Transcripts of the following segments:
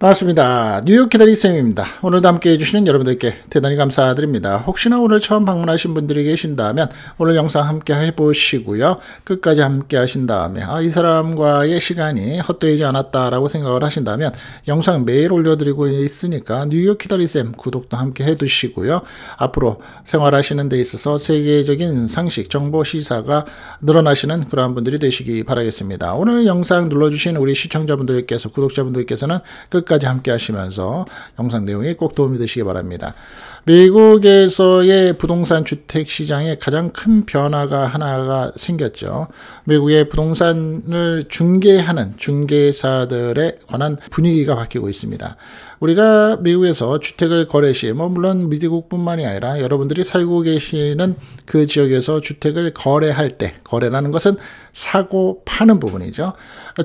반갑습니다. 뉴욕 키다리쌤입니다. 오늘도 함께 해주시는 여러분들께 대단히 감사드립니다. 혹시나 오늘 처음 방문하신 분들이 계신다면 오늘 영상 함께 해보시고요. 끝까지 함께 하신 다음에 아, 이 사람과의 시간이 헛되지 않았다라고 생각을 하신다면 영상 매일 올려드리고 있으니까 뉴욕 키다리쌤 구독도 함께 해두시고요. 앞으로 생활하시는 데 있어서 세계적인 상식, 정보 시사가 늘어나시는 그러한 분들이 되시기 바라겠습니다. 오늘 영상 눌러주신 우리 시청자분들께서 구독자분들께서는 끝 끝까지 함께 하시면서 영상 내용이 꼭 도움이 되시기 바랍니다. 미국에서의 부동산 주택 시장에 가장 큰 변화가 하나가 생겼죠. 미국의 부동산을 중개하는 중개사들에 관한 분위기가 바뀌고 있습니다. 우리가 미국에서 주택을 거래 시, 뭐 물론 미국뿐만이 아니라 여러분들이 살고 계시는 그 지역에서 주택을 거래할 때, 거래라는 것은 사고 파는 부분이죠.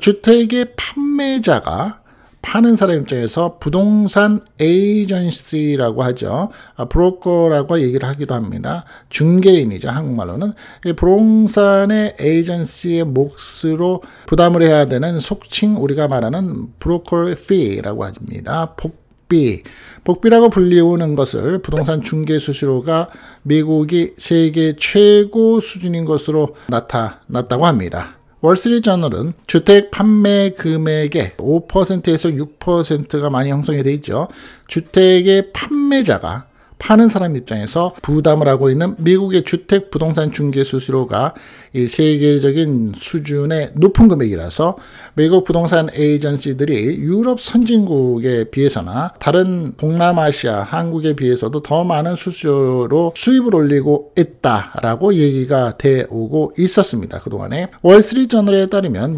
주택의 판매자가 파는 사람 입장에서 부동산 에이전시라고 하죠. 아, 브로커라고 얘기를 하기도 합니다. 중개인이죠. 한국말로는. 부동산의 에이전시의 몫으로 부담을 해야 되는 속칭 우리가 말하는 브로커 피라고 합니다. 복비. 복비라고 불리우는 것을 부동산 중개 수수료가 미국이 세계 최고 수준인 것으로 나타났다고 합니다. 월스트리트저널은 주택 판매 금액의 5%에서 6%가 많이 형성이 되어 있죠. 주택의 판매자가 파는 사람 입장에서 부담을 하고 있는 미국의 주택 부동산 중개 수수료가 이 세계적인 수준의 높은 금액이라서 미국 부동산 에이전시들이 유럽 선진국에 비해서나 다른 동남아시아 한국에 비해서도 더 많은 수수료로 수입을 올리고 있다라고 얘기가 되오고 있었습니다. 그동안에 월스트리트저널에 따르면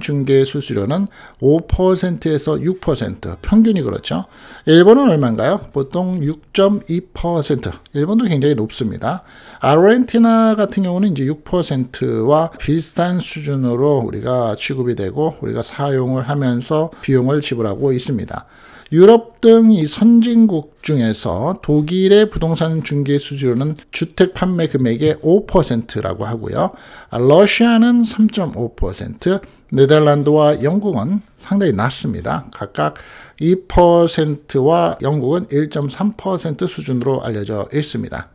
중개 수수료는 5%에서 6% 평균이 그렇죠. 일본은 얼마인가요? 보통 6.2% 일본도 굉장히 높습니다. 아르헨티나 같은 경우는 이제 6%와 비슷한 수준으로 우리가 취급이 되고 우리가 사용을 하면서 비용을 지불하고 있습니다. 유럽 등 이 선진국 중에서 독일의 부동산 중개 수수료는 주택 판매 금액의 5%라고 하고요. 러시아는 3.5%, 네덜란드와 영국은 상당히 낮습니다. 각각 2%와 영국은 1.3% 수준으로 알려져 있습니다.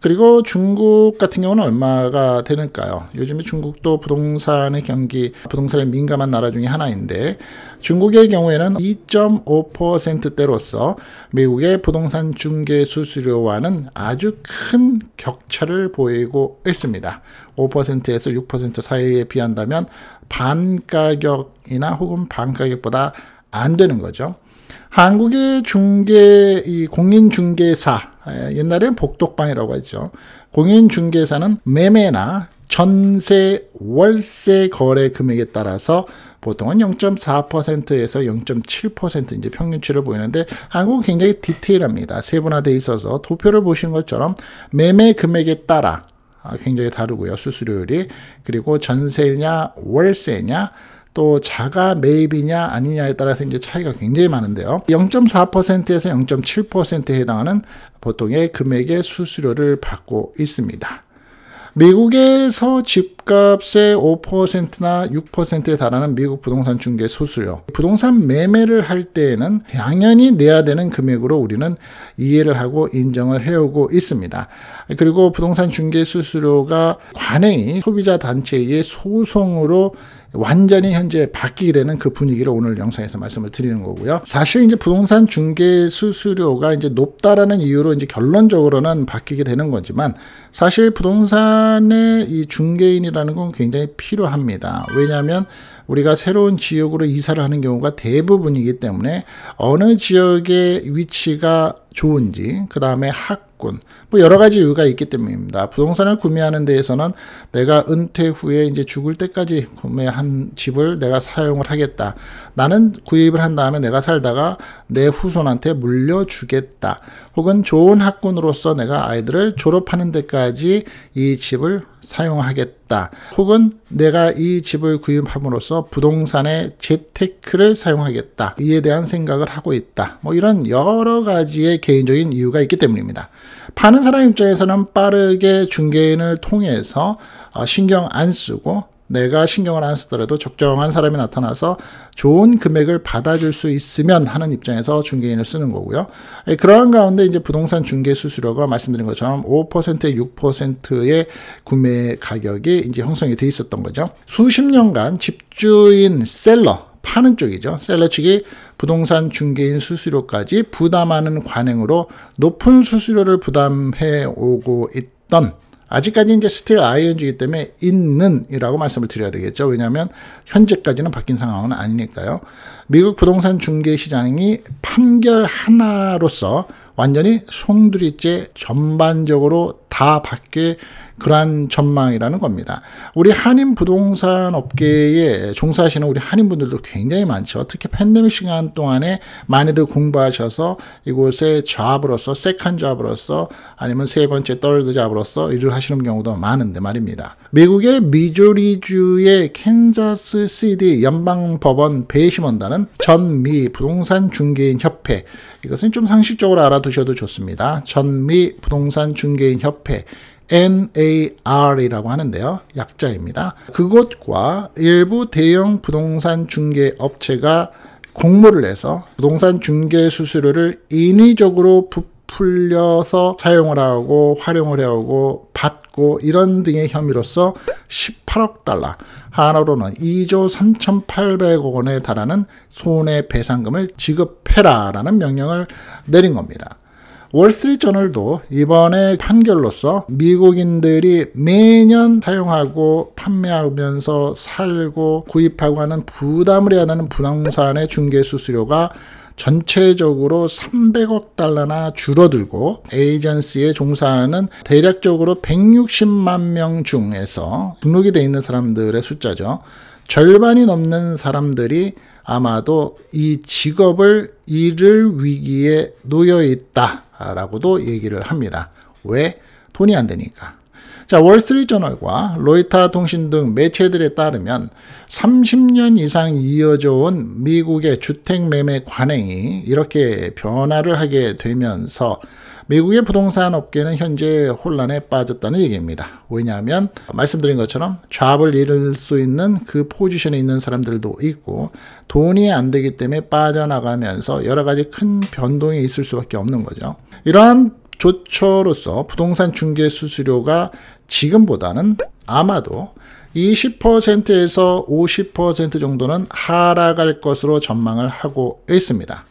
그리고 중국 같은 경우는 얼마가 되는가요? 요즘에 중국도 부동산의 경기, 부동산에 민감한 나라 중에 하나인데 중국의 경우에는 2.5%대로서 미국의 부동산 중개 수수료와는 아주 큰 격차를 보이고 있습니다. 5%에서 6% 사이에 비한다면 반가격이나 혹은 반가격보다 안 되는 거죠. 한국의 중개, 이 공인중개사, 예, 옛날에는 복독방이라고 했죠. 공인중개사는 매매나 전세 월세 거래 금액에 따라서 보통은 0.4%에서 0.7% 이제 평균치를 보이는데 한국은 굉장히 디테일합니다. 세분화돼 있어서 도표를 보신 것처럼 매매 금액에 따라 아, 굉장히 다르고요. 수수료율이 그리고 전세냐 월세냐 또 자가 매입이냐 아니냐에 따라서 이제 차이가 굉장히 많은데요. 0.4%에서 0.7%에 해당하는 보통의 금액의 수수료를 받고 있습니다. 미국에서 집 집값의 5%나 6%에 달하는 미국 부동산 중개 수수료. 부동산 매매를 할 때에는 당연히 내야 되는 금액으로 우리는 이해를 하고 인정을 해오고 있습니다. 그리고 부동산 중개 수수료가 관행이 소비자 단체의 소송으로 완전히 현재 바뀌게 되는 그 분위기를 오늘 영상에서 말씀을 드리는 거고요. 사실 이제 부동산 중개 수수료가 이제 높다라는 이유로 이제 결론적으로는 바뀌게 되는 거지만 사실 부동산의 이 중개인이라 이라는건 굉장히 필요합니다. 왜냐하면 우리가 새로운 지역으로 이사를 하는 경우가 대부분이기 때문에 어느 지역의 위치가 좋은지 그 다음에 학군 뭐 여러 가지 이유가 있기 때문입니다. 부동산을 구매하는 데에서는 내가 은퇴 후에 이제 죽을 때까지 구매한 집을 내가 사용을 하겠다. 나는 구입을 한 다음에 내가 살다가 내 후손한테 물려주겠다. 혹은 좋은 학군으로서 내가 아이들을 졸업하는 데까지 이 집을 사용하겠다. 혹은 내가 이 집을 구입함으로써 부동산의 재테크를 사용하겠다. 이에 대한 생각을 하고 있다. 뭐 이런 여러 가지의 개인적인 이유가 있기 때문입니다. 파는 사람 입장에서는 빠르게 중개인을 통해서 어, 신경 안 쓰고 내가 신경을 안 쓰더라도 적정한 사람이 나타나서 좋은 금액을 받아줄 수 있으면 하는 입장에서 중개인을 쓰는 거고요. 예, 그러한 가운데 이제 부동산 중개 수수료가 말씀드린 것처럼 5%에 6%의 구매 가격이 이제 형성이 돼 있었던 거죠. 수십 년간 집주인 셀러 파는 쪽이죠. 셀러 측이 부동산 중개인 수수료까지 부담하는 관행으로 높은 수수료를 부담해 오고 있던 아직까지 이제 still ing이기 때문에 있는이라고 말씀을 드려야 되겠죠. 왜냐하면 현재까지는 바뀐 상황은 아니니까요. 미국 부동산 중개 시장이 판결 하나로서 완전히 송두리째 전반적으로 다 바뀔 그러한 전망이라는 겁니다. 우리 한인 부동산 업계에 종사하시는 우리 한인분들도 굉장히 많죠. 특히 팬데믹 시간 동안에 많이들 공부하셔서 이곳에 잡으로서 세컨 잡으로서 아니면 세 번째 떨드 잡으로서 일을 하시는 경우도 많은데 말입니다. 미국의 미조리주의 캔자스 시디 연방법원 베이시먼다는 있는 전미 부동산 중개인 협회 이것은 좀 상식적으로 알아두셔도 좋습니다. 전미 부동산 중개인 협회 NAR이라고 하는데요. 약자입니다. 그곳과 일부 대형 부동산 중개 업체가 공모를 해서 부동산 중개 수수료를 인위적으로 부풀려서 사용을 하고 활용을 해오고 받 받고 이런 등의 혐의로서 18억 달러, 한화로는 2조 3,800억 원에 달하는 손해배상금을 지급해라라는 명령을 내린 겁니다. 월스트리트저널도 이번에 판결로서 미국인들이 매년 사용하고 판매하면서 살고 구입하고 하는 부담을 해야 하는 부동산의 중개 수수료가 전체적으로 300억 달러나 줄어들고 에이전시에 종사하는 대략적으로 160만 명 중에서 등록이 돼 있는 사람들의 숫자죠. 절반이 넘는 사람들이 아마도 이 직업을 잃을 위기에 놓여 있다라고도 얘기를 합니다. 왜? 돈이 안 되니까. 자, 월스트리트저널과 로이터 통신 등 매체들에 따르면 30년 이상 이어져 온 미국의 주택 매매 관행이 이렇게 변화를 하게 되면서 미국의 부동산 업계는 현재 혼란에 빠졌다는 얘기입니다. 왜냐하면 말씀드린 것처럼 잡을 잃을 수 있는 그 포지션에 있는 사람들도 있고 돈이 안 되기 때문에 빠져나가면서 여러 가지 큰 변동이 있을 수밖에 없는 거죠. 이러한 조처로서 부동산 중개 수수료가 지금보다는 아마도 20%에서 50% 정도는 하락할 것으로 전망을 하고 있습니다.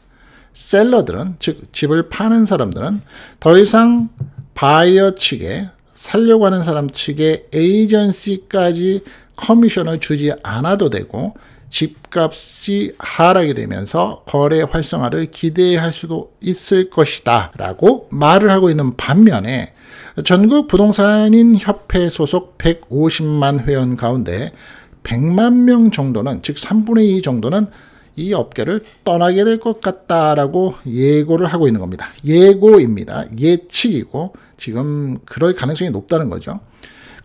셀러들은 즉 집을 파는 사람들은 더 이상 바이어 측에 살려고 하는 사람 측에 에이전시까지 커미션을 주지 않아도 되고 집값이 하락이 되면서 거래 활성화를 기대할 수도 있을 것이다 라고 말을 하고 있는 반면에 전국 부동산인 협회 소속 150만 회원 가운데 100만 명 정도는 즉 3분의 2 정도는 이 업계를 떠나게 될 것 같다라고 예고를 하고 있는 겁니다. 예고입니다. 예측이고 지금 그럴 가능성이 높다는 거죠.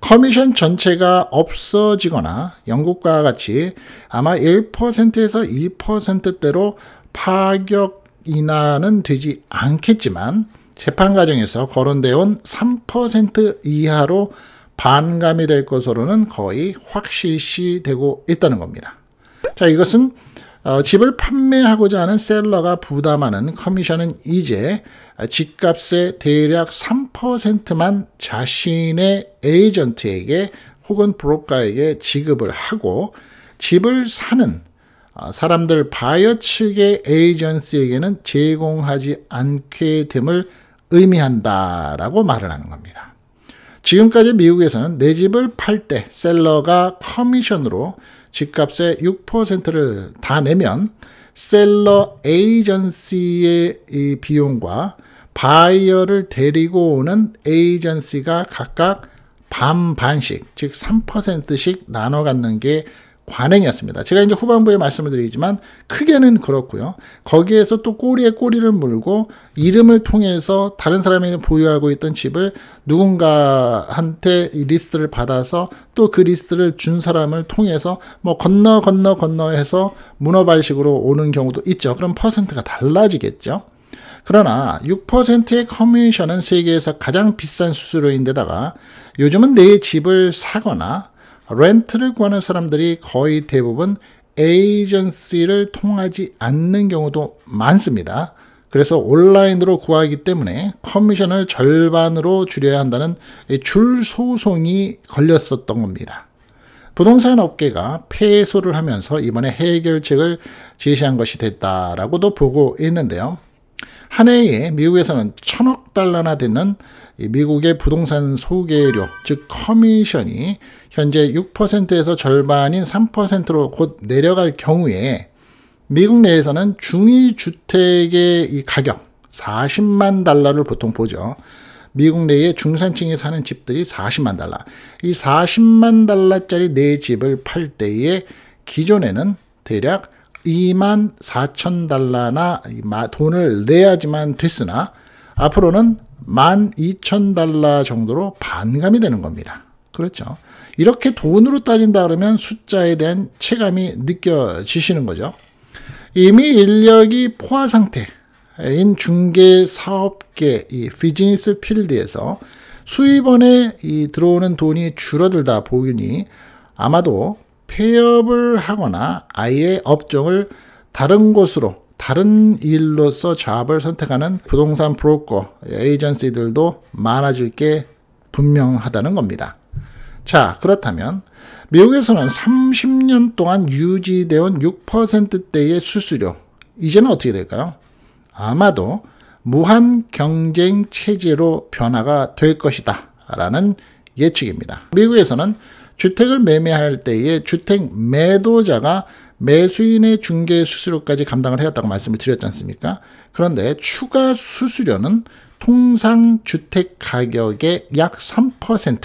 커미션 전체가 없어지거나 영국과 같이 아마 1%에서 2%대로 파격 인하는 되지 않겠지만 재판 과정에서 거론되어 온 3% 이하로 반감이 될 것으로는 거의 확실시되고 있다는 겁니다. 자, 이것은 어, 집을 판매하고자 하는 셀러가 부담하는 커미션은 이제 집값의 대략 3%만 자신의 에이전트에게 혹은 브로커에게 지급을 하고 집을 사는 어, 사람들 바이어 측의 에이전스에게는 제공하지 않게 됨을 의미한다라고 말을 하는 겁니다. 지금까지 미국에서는 내 집을 팔 때 셀러가 커미션으로 집값의 6%를 다 내면 셀러 에이전시의 이 비용과 바이어를 데리고 오는 에이전시가 각각 반반씩, 즉 3%씩 나눠 갖는 게 관행이었습니다. 제가 이제 후반부에 말씀을 드리지만 크게는 그렇고요. 거기에서 또 꼬리에 꼬리를 물고 이름을 통해서 다른 사람이 보유하고 있던 집을 누군가한테 리스트를 받아서 또 그 리스트를 준 사람을 통해서 뭐 건너 건너 건너 해서 문어발식으로 오는 경우도 있죠. 그럼 퍼센트가 달라지겠죠. 그러나 6%의 커뮤니션은 세계에서 가장 비싼 수수료인데다가 요즘은 내 집을 사거나 렌트를 구하는 사람들이 거의 대부분 에이전시를 통하지 않는 경우도 많습니다. 그래서 온라인으로 구하기 때문에 커미션을 절반으로 줄여야 한다는 줄 소송이 걸렸었던 겁니다. 부동산 업계가 폐소를 하면서 이번에 해결책을 제시한 것이 됐다라고도 보고 있는데요. 한 해에 미국에서는 천억 달러나 되는 미국의 부동산 소개료, 즉 커미션이 현재 6%에서 절반인 3%로 곧 내려갈 경우에 미국 내에서는 중위 주택의 이 가격 40만 달러를 보통 보죠. 미국 내에 중산층이 사는 집들이 40만 달러. 이 40만 달러짜리 내 네 집을 팔 때에 기존에는 대략 2만 4천 달러나 돈을 내야지만 됐으나 앞으로는 12,000달러 정도로 반감이 되는 겁니다. 그렇죠. 이렇게 돈으로 따진다 그러면 숫자에 대한 체감이 느껴지시는 거죠. 이미 인력이 포화 상태인 중개 사업계 이 비즈니스 필드에서 수입원에 이 들어오는 돈이 줄어들다 보니 아마도 폐업을 하거나 아예 업종을 다른 곳으로 다른 일로서 잡을 선택하는 부동산 브로커, 예, 에이전시들도 많아질 게 분명하다는 겁니다. 자, 그렇다면 미국에서는 30년 동안 유지되어 온 6%대의 수수료, 이제는 어떻게 될까요? 아마도 무한 경쟁 체제로 변화가 될 것이다. 라는 예측입니다. 미국에서는 주택을 매매할 때에 주택 매도자가 매수인의 중개 수수료까지 감당을 해왔다고 말씀을 드렸지 않습니까? 그런데 추가 수수료는 통상 주택 가격의 약 3%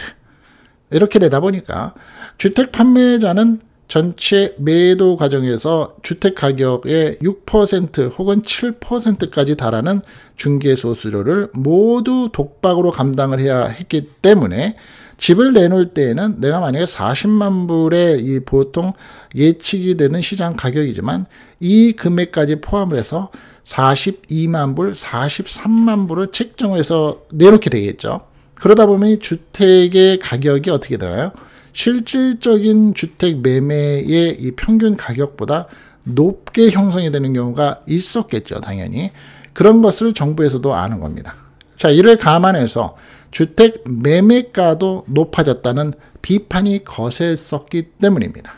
이렇게 되다 보니까 주택 판매자는 전체 매도 과정에서 주택 가격의 6% 혹은 7%까지 달하는 중개소수료를 모두 독박으로 감당을 해야 했기 때문에 집을 내놓을 때에는 내가 만약에 40만 불의 이 보통 예측이 되는 시장 가격이지만 이 금액까지 포함을 해서 42만 불, 43만 불을 책정을 해서 내놓게 되겠죠. 그러다 보면 주택의 가격이 어떻게 되나요? 실질적인 주택 매매의 이 평균 가격보다 높게 형성이 되는 경우가 있었겠죠, 당연히. 그런 것을 정부에서도 아는 겁니다. 자, 이를 감안해서 주택 매매가도 높아졌다는 비판이 거세었기 때문입니다.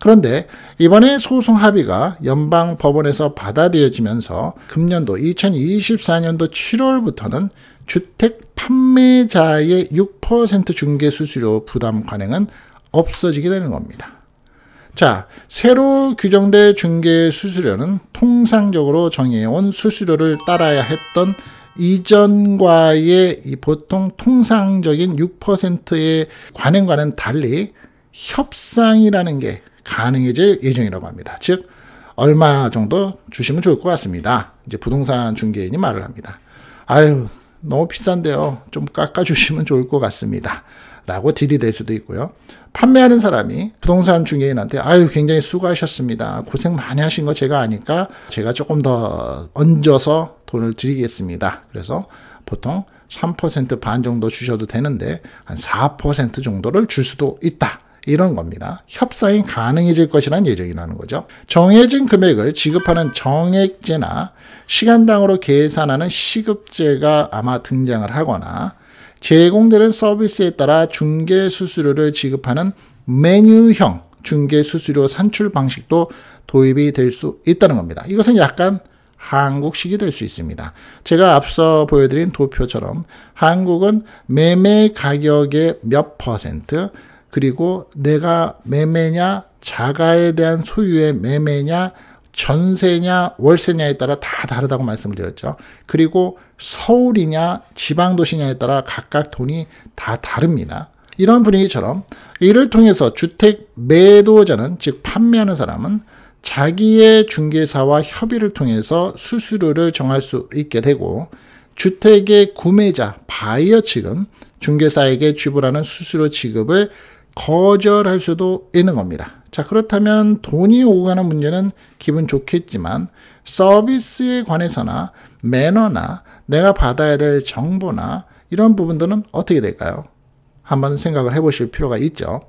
그런데 이번에 소송 합의가 연방 법원에서 받아들여지면서 금년도 2024년도 7월부터는 주택 판매자의 6% 중개 수수료 부담 관행은 없어지게 되는 겁니다. 자, 새로 규정된 중개 수수료는 통상적으로 정해온 수수료를 따라야 했던 이전과의 보통 통상적인 6%의 관행과는 달리 협상이라는 게 가능해질 예정이라고 합니다. 즉 얼마 정도 주시면 좋을 것 같습니다. 이제 부동산 중개인이 말을 합니다. 아유 너무 비싼데요. 좀 깎아주시면 좋을 것 같습니다. 라고 딜이될 수도 있고요. 판매하는 사람이 부동산 중개인한테 아유 굉장히 수고하셨습니다. 고생 많이 하신 거 제가 아니까 제가 조금 더 얹어서 돈을 드리겠습니다. 그래서 보통 3%반 정도 주셔도 되는데 한 4% 정도를 줄 수도 있다. 이런 겁니다. 협상이 가능해질 것이란 예정이라는 거죠. 정해진 금액을 지급하는 정액제나 시간당으로 계산하는 시급제가 아마 등장을 하거나 제공되는 서비스에 따라 중개 수수료를 지급하는 메뉴형 중개 수수료 산출 방식도 도입이 될 수 있다는 겁니다. 이것은 약간 한국식이 될 수 있습니다. 제가 앞서 보여드린 도표처럼 한국은 매매 가격의 몇 퍼센트, 그리고 내가 매매냐, 자가에 대한 소유의 매매냐, 전세냐, 월세냐에 따라 다 다르다고 말씀을 드렸죠. 그리고 서울이냐, 지방도시냐에 따라 각각 돈이 다 다릅니다. 이런 분위기처럼 이를 통해서 주택 매도자는, 즉 판매하는 사람은 자기의 중개사와 협의를 통해서 수수료를 정할 수 있게 되고 주택의 구매자, 바이어 측은 중개사에게 지불하는 수수료 지급을 거절할 수도 있는 겁니다. 자, 그렇다면 돈이 오고 가는 문제는 기분 좋겠지만 서비스에 관해서나 매너나 내가 받아야 될 정보나 이런 부분들은 어떻게 될까요? 한번 생각을 해보실 필요가 있죠.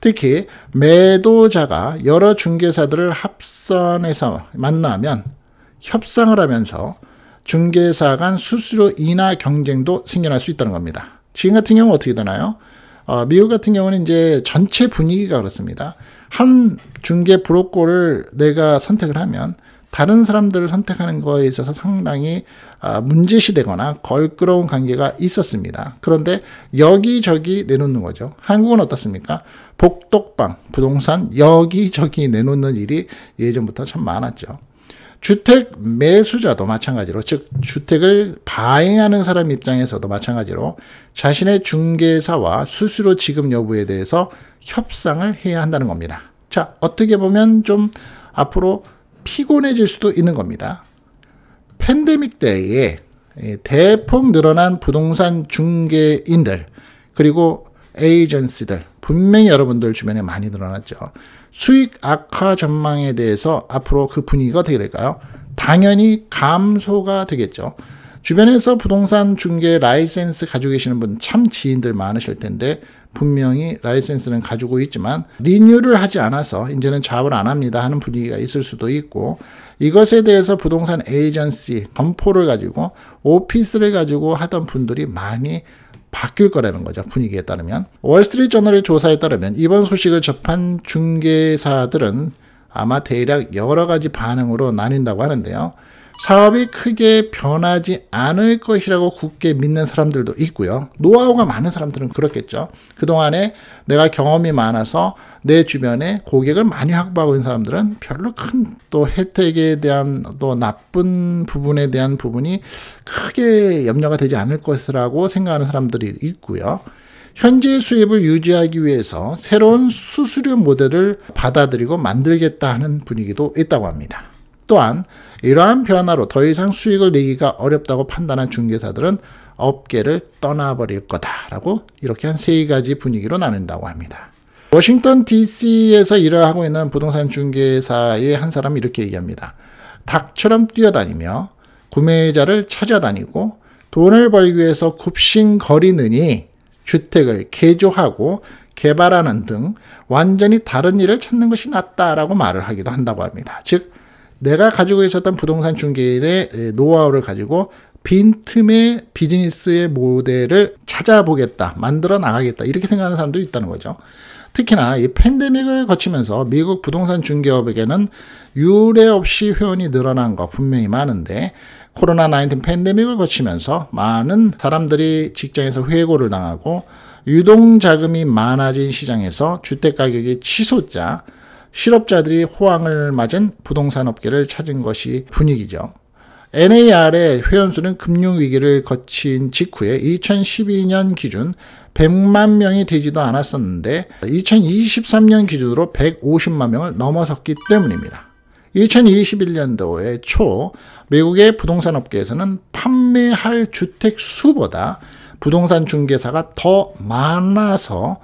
특히 매도자가 여러 중개사들을 합산해서 만나면 협상을 하면서 중개사 간 수수료 인하 경쟁도 생겨날 수 있다는 겁니다. 지금 같은 경우 어떻게 되나요? 어, 미국 같은 경우는 이제 전체 분위기가 그렇습니다. 한 중개 브로커를 내가 선택을 하면 다른 사람들을 선택하는 거에 있어서 상당히 아, 문제시되거나 걸끄러운 관계가 있었습니다. 그런데 여기저기 내놓는 거죠. 한국은 어떻습니까? 복덕방, 부동산 여기저기 내놓는 일이 예전부터 참 많았죠. 주택 매수자도 마찬가지로 즉 주택을 바행하는 사람 입장에서도 마찬가지로 자신의 중개사와 수수료 지급 여부에 대해서 협상을 해야 한다는 겁니다. 자 어떻게 보면 좀 앞으로 피곤해질 수도 있는 겁니다. 팬데믹 때에 예, 대폭 늘어난 부동산 중개인들 그리고 에이전시들 분명히 여러분들 주변에 많이 늘어났죠. 수익 악화 전망에 대해서 앞으로 그 분위기가 어떻게 될까요? 당연히 감소가 되겠죠. 주변에서 부동산 중개 라이센스 가지고 계시는 분 참 지인들 많으실 텐데 분명히 라이센스는 가지고 있지만 리뉴를 하지 않아서 이제는 잡을안 합니다 하는 분위기가 있을 수도 있고 이것에 대해서 부동산 에이전시 건포를 가지고 오피스를 가지고 하던 분들이 많이 바뀔 거라는 거죠. 분위기에 따르면. 월스트리트 저널의 조사에 따르면 이번 소식을 접한 중개사들은 아마 대략 여러 가지 반응으로 나뉜다고 하는데요. 사업이 크게 변하지 않을 것이라고 굳게 믿는 사람들도 있고요. 노하우가 많은 사람들은 그렇겠죠. 그동안에 내가 경험이 많아서 내 주변에 고객을 많이 확보하고 있는 사람들은 별로 큰 또 혜택에 대한 또 나쁜 부분에 대한 부분이 크게 염려가 되지 않을 것이라고 생각하는 사람들이 있고요. 현재 수입을 유지하기 위해서 새로운 수수료 모델을 받아들이고 만들겠다 하는 분위기도 있다고 합니다. 또한 이러한 변화로 더 이상 수익을 내기가 어렵다고 판단한 중개사들은 업계를 떠나버릴 거다라고 이렇게 한 세 가지 분위기로 나뉜다고 합니다. 워싱턴 DC에서 일을 하고 있는 부동산 중개사의 한 사람이 이렇게 얘기합니다. 닭처럼 뛰어다니며 구매자를 찾아다니고 돈을 벌기 위해서 굽신거리느니 주택을 개조하고 개발하는 등 완전히 다른 일을 찾는 것이 낫다라고 말을 하기도 한다고 합니다. 즉 내가 가지고 있었던 부동산 중개인의 예, 노하우를 가지고 빈틈의 비즈니스의 모델을 찾아보겠다, 만들어 나가겠다 이렇게 생각하는 사람도 있다는 거죠. 특히나 이 팬데믹을 거치면서 미국 부동산 중개업에게는 유례 없이 회원이 늘어난 거 분명히 많은데 코로나 19 팬데믹을 거치면서 많은 사람들이 직장에서 회고를 당하고 유동 자금이 많아진 시장에서 주택 가격이 치솟자 실업자들이 호황을 맞은 부동산 업계를 찾은 것이 분위기죠. NAR의 회원수는 금융위기를 거친 직후에 2012년 기준 100만 명이 되지도 않았었는데 2023년 기준으로 150만 명을 넘어섰기 때문입니다. 2021년도의 초 미국의 부동산 업계에서는 판매할 주택 수보다 부동산 중개사가 더 많아서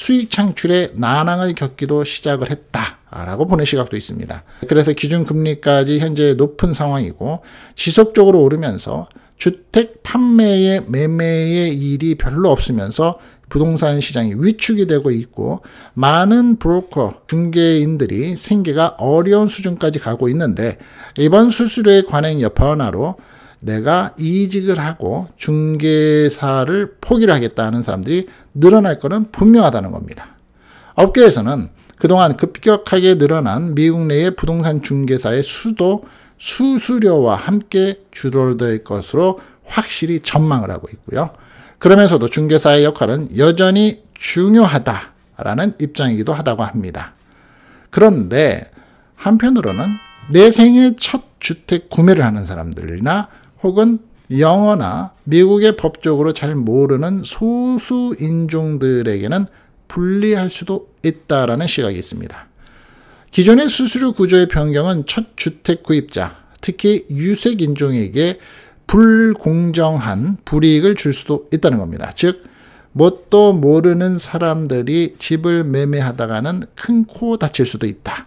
수익 창출에 난항을 겪기도 시작을 했다라고 보는 시각도 있습니다. 그래서 기준금리까지 현재 높은 상황이고 지속적으로 오르면서 주택 판매의 매매의 일이 별로 없으면서 부동산 시장이 위축이 되고 있고 많은 브로커 중개인들이 생계가 어려운 수준까지 가고 있는데 이번 수수료의 관행 여파나로 내가 이직을 하고 중개사를 포기를 하겠다 하는 사람들이 늘어날 것은 분명하다는 겁니다. 업계에서는 그동안 급격하게 늘어난 미국 내의 부동산 중개사의 수도 수수료와 함께 줄어들 것으로 확실히 전망을 하고 있고요. 그러면서도 중개사의 역할은 여전히 중요하다라는 입장이기도 하다고 합니다. 그런데 한편으로는 내 생애 첫 주택 구매를 하는 사람들이나 혹은 영어나 미국의 법적으로 잘 모르는 소수 인종들에게는 불리할 수도 있다라는 시각이 있습니다. 기존의 수수료 구조의 변경은 첫 주택 구입자, 특히 유색 인종에게 불공정한 불이익을 줄 수도 있다는 겁니다. 즉, 뭣도 모르는 사람들이 집을 매매하다가는 큰 코 다칠 수도 있다.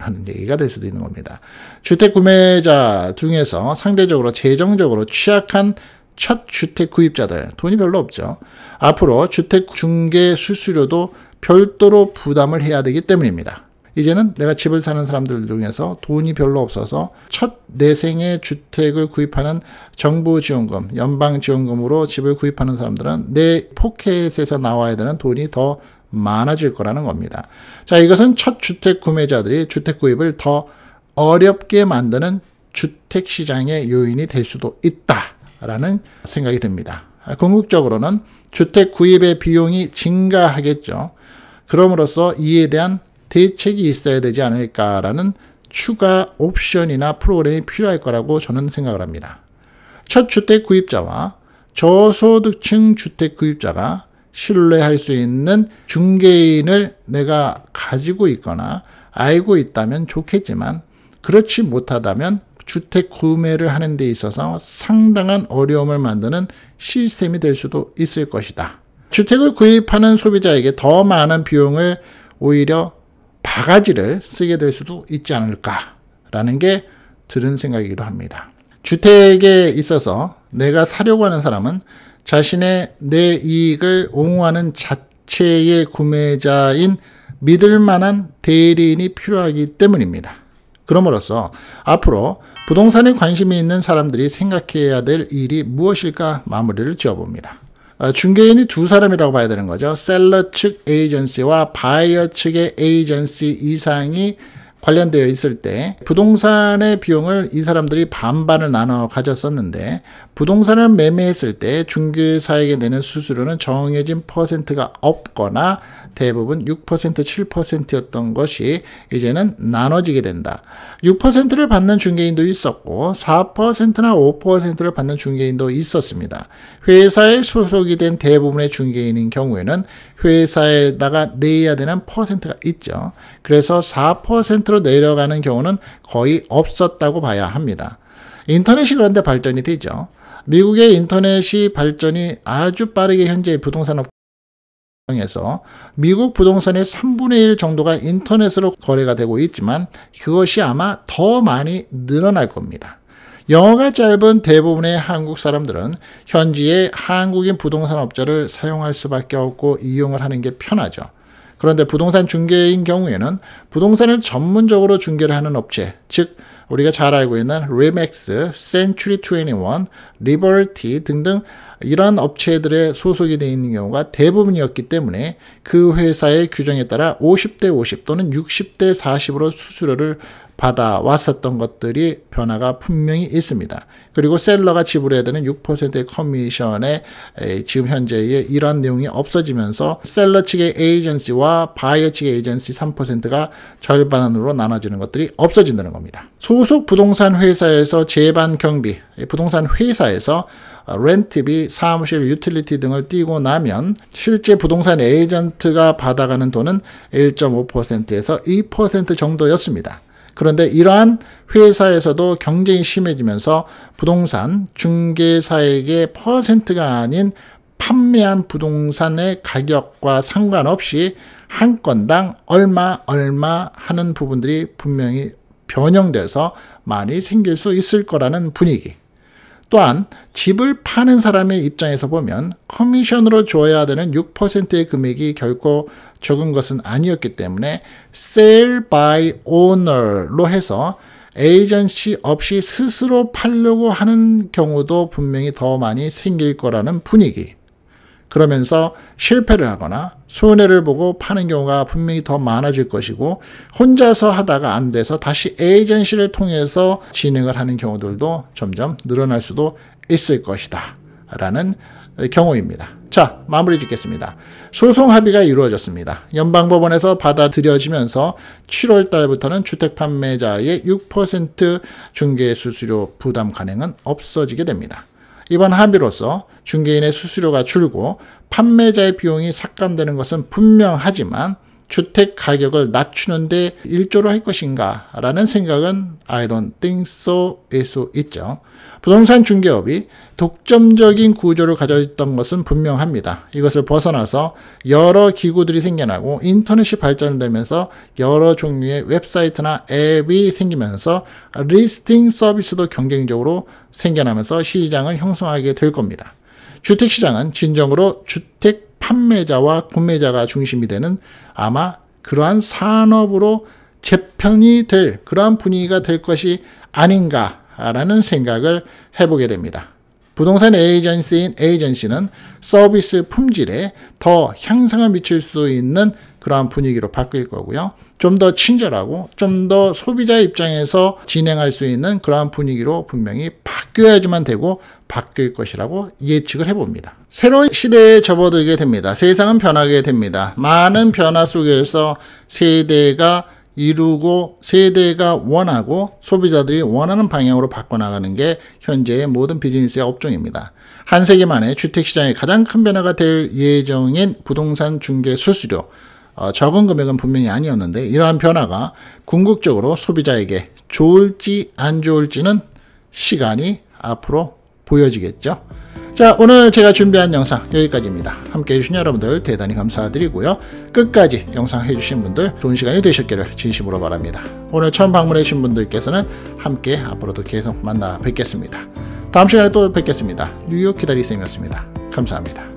하는 얘기가 될 수도 있는 겁니다. 주택 구매자 중에서 상대적으로 재정적으로 취약한 첫 주택 구입자들 돈이 별로 없죠. 앞으로 주택 중개 수수료도 별도로 부담을 해야 되기 때문입니다. 이제는 내가 집을 사는 사람들 중에서 돈이 별로 없어서 첫 내생의 주택을 구입하는 정부 지원금, 연방 지원금으로 집을 구입하는 사람들은 내 포켓에서 나와야 되는 돈이 더 많아질 거라는 겁니다. 자, 이것은 첫 주택 구매자들이 주택 구입을 더 어렵게 만드는 주택 시장의 요인이 될 수도 있다라는 생각이 듭니다. 궁극적으로는 주택 구입의 비용이 증가하겠죠. 그럼으로써 이에 대한 대책이 있어야 되지 않을까라는 추가 옵션이나 프로그램이 필요할 거라고 저는 생각을 합니다. 첫 주택 구입자와 저소득층 주택 구입자가 신뢰할 수 있는 중개인을 내가 가지고 있거나 알고 있다면 좋겠지만 그렇지 못하다면 주택 구매를 하는 데 있어서 상당한 어려움을 만드는 시스템이 될 수도 있을 것이다. 주택을 구입하는 소비자에게 더 많은 비용을 오히려 바가지를 쓰게 될 수도 있지 않을까라는 게 들은 생각이기도 합니다. 주택에 있어서 내가 사려고 하는 사람은 자신의 내 이익을 옹호하는 자체의 구매자인 믿을 만한 대리인이 필요하기 때문입니다. 그럼으로써 앞으로 부동산에 관심이 있는 사람들이 생각해야 될 일이 무엇일까 마무리를 지어봅니다. 아, 중개인이 두 사람이라고 봐야 되는 거죠. 셀러 측 에이전시와 바이어 측의 에이전시 이상이 관련되어 있을 때 부동산의 비용을 이 사람들이 반반을 나눠 가졌었는데 부동산을 매매했을 때 중개사에게 내는 수수료는 정해진 퍼센트가 없거나 대부분 6% 7%였던 것이 이제는 나눠지게 된다. 6%를 받는 중개인도 있었고 4%나 5%를 받는 중개인도 있었습니다. 회사에 소속이 된 대부분의 중개인인 경우에는 회사에다가 내야 되는 퍼센트가 있죠. 그래서 4%로 내려가는 경우는 거의 없었다고 봐야 합니다. 인터넷이 그런데 발전이 되죠. 미국의 인터넷이 발전이 아주 빠르게 현재 부동산 업 에서 미국 부동산의 3분의 1 정도가 인터넷으로 거래가 되고 있지만 그것이 아마 더 많이 늘어날 겁니다. 영어가 짧은 대부분의 한국 사람들은 현지의 한국인 부동산 업자를 사용할 수밖에 없고 이용을 하는 게 편하죠. 그런데 부동산 중개인 경우에는 부동산을 전문적으로 중개를 하는 업체, 즉 우리가 잘 알고 있는 리맥스, 센츄리 21, 리버티 등등 이러한 업체들의 소속이 되어 있는 경우가 대부분이었기 때문에 그 회사의 규정에 따라 50대 50 또는 60대 40으로 수수료를 받아왔었던 것들이 변화가 분명히 있습니다. 그리고 셀러가 지불해야 되는 6%의 커미션에 지금 현재의 이러한 내용이 없어지면서 셀러 측의 에이전시와 바이어 측의 에이전시 3%가 절반으로 나눠지는 것들이 없어진다는 겁니다. 소속 부동산 회사에서 재반 경비, 부동산 회사에서 어, 렌트비, 사무실 유틸리티 등을 띄고 나면 실제 부동산 에이전트가 받아가는 돈은 1.5%에서 2% 정도였습니다. 그런데 이러한 회사에서도 경쟁이 심해지면서 부동산 중개사에게 퍼센트가 아닌 판매한 부동산의 가격과 상관없이 한 건당 얼마 얼마 하는 부분들이 분명히 변형돼서 많이 생길 수 있을 거라는 분위기. 또한 집을 파는 사람의 입장에서 보면 커미션으로 줘야 되는 6%의 금액이 결코 적은 것은 아니었기 때문에 sell by owner로 해서 에이전시 없이 스스로 팔려고 하는 경우도 분명히 더 많이 생길 거라는 분위기. 그러면서 실패를 하거나 손해를 보고 파는 경우가 분명히 더 많아질 것이고 혼자서 하다가 안 돼서 다시 에이전시를 통해서 진행을 하는 경우들도 점점 늘어날 수도 있을 것이다. 라는 경우입니다. 자, 마무리 짓겠습니다. 소송 합의가 이루어졌습니다. 연방법원에서 받아들여지면서 7월 달부터는 주택 판매자의 6% 중개 수수료 부담 가능은 없어지게 됩니다. 이번 합의로서 중개인의 수수료가 줄고 판매자의 비용이 삭감되는 것은 분명하지만 주택 가격을 낮추는데 일조를 할 것인가 라는 생각은 I don't think so 일수 있죠. 부동산 중개업이 독점적인 구조를 가져있던 것은 분명합니다. 이것을 벗어나서 여러 기구들이 생겨나고 인터넷이 발전되면서 여러 종류의 웹사이트나 앱이 생기면서 리스팅 서비스도 경쟁적으로 생겨나면서 시장을 형성하게 될 겁니다. 주택시장은 진정으로 주택 판매자와 구매자가 중심이 되는 아마 그러한 산업으로 재편이 될 그러한 분위기가 될 것이 아닌가라는 생각을 해보게 됩니다. 부동산 에이전시인 에이전시는 서비스 품질에 더 향상을 미칠 수 있는 그러한 분위기로 바뀔 거고요. 좀더 친절하고 좀 더 소비자 입장에서 진행할 수 있는 그러한 분위기로 분명히 바뀌어야지만 되고 바뀔 것이라고 예측을 해봅니다. 새로운 시대에 접어들게 됩니다. 세상은 변하게 됩니다. 많은 변화 속에서 세대가 이루고 세대가 원하고 소비자들이 원하는 방향으로 바꿔나가는 게 현재의 모든 비즈니스의 업종입니다. 한 세기 만에 주택시장의 가장 큰 변화가 될 예정인 부동산 중개 수수료, 어, 적은 금액은 분명히 아니었는데 이러한 변화가 궁극적으로 소비자에게 좋을지 안 좋을지는 시간이 앞으로 보여지겠죠. 자 오늘 제가 준비한 영상 여기까지입니다. 함께 해주신 여러분들 대단히 감사드리고요. 끝까지 영상 해주신 분들 좋은 시간이 되셨기를 진심으로 바랍니다. 오늘 처음 방문해주신 분들께서는 함께 앞으로도 계속 만나 뵙겠습니다. 다음 시간에 또 뵙겠습니다. 뉴욕 기다리쌤이었습니다. 감사합니다.